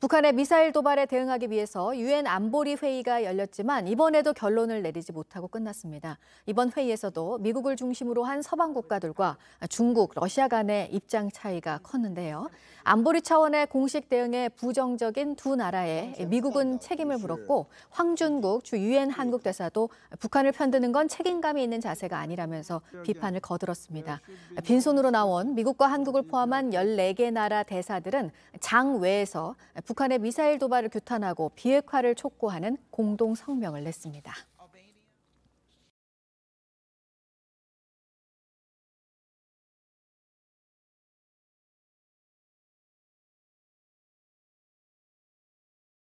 북한의 미사일 도발에 대응하기 위해서 유엔 안보리 회의가 열렸지만 이번에도 결론을 내리지 못하고 끝났습니다. 이번 회의에서도 미국을 중심으로 한 서방 국가들과 중국, 러시아 간의 입장 차이가 컸는데요. 안보리 차원의 공식 대응에 부정적인 두 나라에 미국은 책임을 물었고 황준국 주 유엔 한국 대사도 북한을 편드는 건 책임감이 있는 자세가 아니라면서 비판을 거들었습니다. 빈손으로 나온 미국과 한국을 포함한 14개 나라 대사들은 장외에서 북한의 미사일 도발을 규탄하고 비핵화를 촉구하는 공동 성명을 냈습니다.